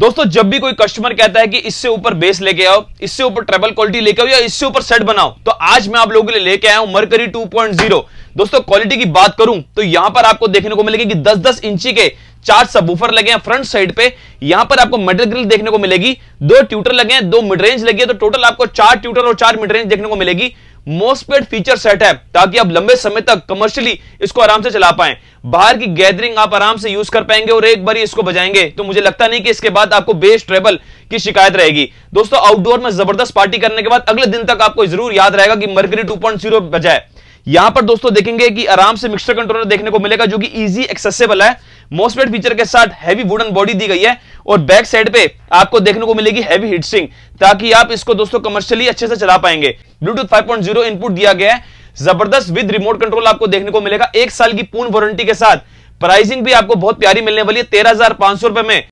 दोस्तों जब भी कोई कस्टमर कहता है कि इससे ऊपर बेस लेके आओ इससे ऊपर ट्रेबल क्वालिटी लेके आओ या इससे ऊपर सेट बनाओ तो आज मैं आप लोगों के लिए लेके आया हूं मरकरी 2.0 दोस्तों क्वालिटी की बात करूं तो यहां पर आपको देखने को मिलेगी कि 10-10 इंची के चार सब लगे हैं फ्रंट साइड पे यहां पर आपको मेडल ग्रिल देखने को मिलेगी दो ट्यूटर लगे हैं दो मिड रेंज लगी है तो टोटल आपको चार ट्यूटर और चार मिड रेंज देखने को मिलेगी मोस्पेड फीचर सेट है ताकि आप लंबे समय तक कमर्शियली इसको आराम से चला पाए बाहर की गैदरिंग आप आराम से यूज कर पाएंगे और एक बार इसको बजाएंगे तो मुझे लगता नहीं कि इसके बाद आपको बेस ट्रेबल की शिकायत रहेगी दोस्तों आउटडोर में जबरदस्त पार्टी करने के बाद अगले दिन तक आपको जरूर याद रहेगा कि मर्गरी टू पॉइंट बजाय यहां पर दोस्तों देखेंगे कि आराम से मिक्सर कंट्रोलर देखने को मिलेगा जो कि इजी एक्सेसिबल है मोस्टेड फीचर के साथ हैवी वुडन बॉडी दी गई है और बैक साइड पे आपको देखने को मिलेगी हैवी हिटसिंग ताकि आप इसको दोस्तों कमर्शियली अच्छे से चला पाएंगे ब्लूटूथ फाइव इनपुट दिया गया है जबरदस्त विद रिमोट कंट्रोल आपको देखने को मिलेगा एक साल की पूर्ण वारंटी के साथ प्राइसिंग भी आपको बहुत प्यारी मिलने वाली है तेरह हजार पांच सौ रुपए में